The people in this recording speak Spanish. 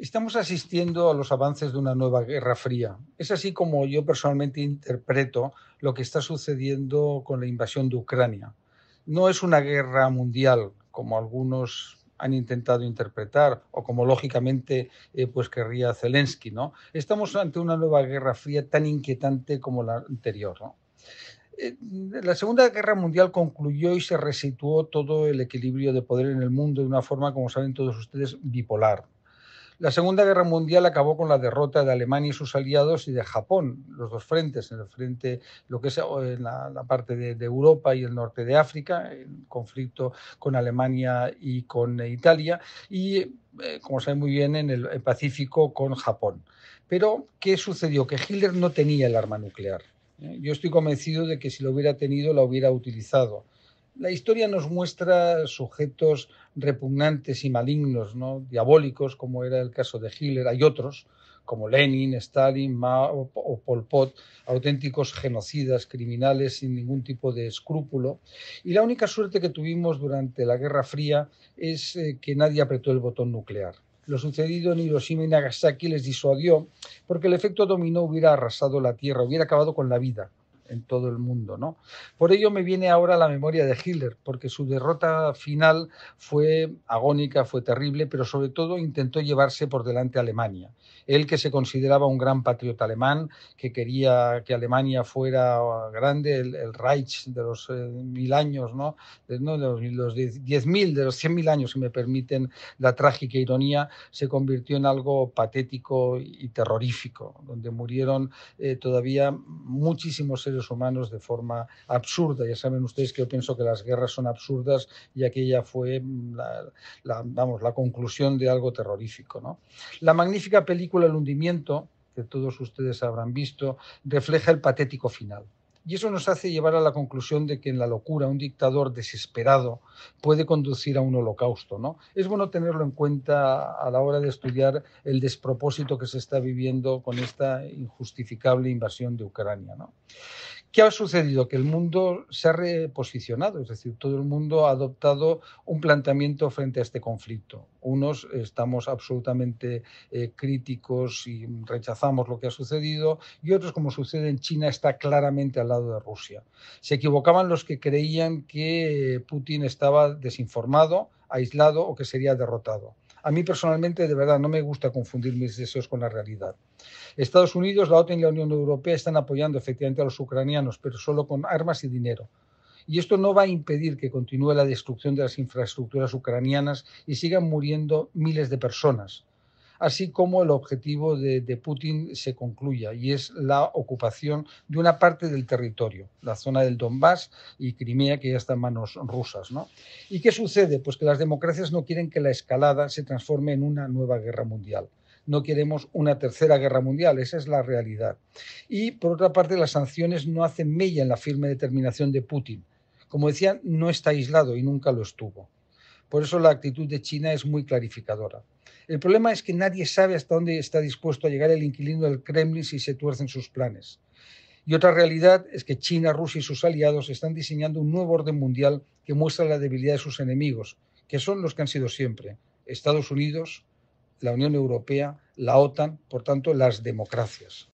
Estamos asistiendo a los avances de una nueva guerra fría. Es así como yo personalmente interpreto lo que está sucediendo con la invasión de Ucrania. No es una guerra mundial, como algunos han intentado interpretar o como lógicamente eh, pues querría Zelensky, ¿no? Estamos ante una nueva guerra fría tan inquietante como la anterior, eh, la Segunda Guerra Mundial concluyó y se resituó todo el equilibrio de poder en el mundo de una forma, como saben todos ustedes, bipolar. La Segunda Guerra Mundial acabó con la derrota de Alemania y sus aliados y de Japón, los dos frentes, en el frente, lo que es eh, en la, parte de, Europa y el norte de África, en conflicto con Alemania y con Italia, y eh, como saben muy bien, en el Pacífico con Japón. Pero, ¿qué sucedió? Que Hitler no tenía el arma nuclear. ¿eh? Yo estoy convencido de que si lo hubiera tenido, la hubiera utilizado. La historia nos muestra sujetos repugnantes y malignos, ¿no? diabólicos, como era el caso de Hitler, hay otros, como Lenin, Stalin, Mao o Pol Pot, auténticos genocidas, criminales sin ningún tipo de escrúpulo. Y la única suerte que tuvimos durante la Guerra Fría es eh, que nadie apretó el botón nuclear. Lo sucedido en Hiroshima y Nagasaki les disuadió porque el efecto dominó hubiera arrasado la Tierra, hubiera acabado con la vida en todo el mundo. ¿no? Por ello me viene ahora la memoria de Hitler, porque su derrota final fue agónica, fue terrible, pero sobre todo intentó llevarse por delante a Alemania. Él que se consideraba un gran patriota alemán, que quería que Alemania fuera grande, el, Reich de los eh, mil años, ¿no? De, los, diez mil, de los cien mil años, si me permiten la trágica ironía, se convirtió en algo patético y terrorífico, donde murieron eh, todavía muchísimos seres humanos de forma absurda. Ya saben ustedes que yo pienso que las guerras son absurdas y aquella fue mm, la, vamos, la conclusión de algo terrorífico. ¿no? La magnífica película El hundimiento, que todos ustedes habrán visto, refleja el patético final. Y eso nos hace llevar a la conclusión de que en la locura un dictador desesperado puede conducir a un holocausto. ¿no? Es bueno tenerlo en cuenta a la hora de estudiar el despropósito que se está viviendo con esta injustificable invasión de Ucrania. ¿Qué ha sucedido? Que el mundo se ha reposicionado, es decir, todo el mundo ha adoptado un planteamiento frente a este conflicto. Unos estamos absolutamente eh, críticos y rechazamos lo que ha sucedido y otros, como sucede en China, está claramente al lado de Rusia. Se equivocaban los que creían que eh, Putin estaba desinformado, aislado o que sería derrotado. A mí personalmente, de verdad, no me gusta confundir mis deseos con la realidad. Estados Unidos, la OTAN y la Unión Europea están apoyando efectivamente a los ucranianos, pero solo con armas y dinero. Y esto no va a impedir que continúe la destrucción de las infraestructuras ucranianas y sigan muriendo miles de personas así como el objetivo de, Putin se concluya, y es la ocupación de una parte del territorio, la zona del Donbass y Crimea, que ya está en manos rusas. ¿Y qué sucede? Pues que las democracias no quieren que la escalada se transforme en una nueva guerra mundial no queremos una tercera guerra mundial, esa es la realidad. Y por otra parte, las sanciones no hacen mella en la firme determinación de Putin. Como decía, no está aislado y nunca lo estuvo. Por eso la actitud de China es muy clarificadora. El problema es que nadie sabe hasta dónde está dispuesto a llegar el inquilino del Kremlin si se tuercen sus planes. Y otra realidad es que China, Rusia y sus aliados están diseñando un nuevo orden mundial que muestra la debilidad de sus enemigos, que son los que han sido siempre, Estados Unidos, la Unión Europea, la OTAN, por tanto, las democracias.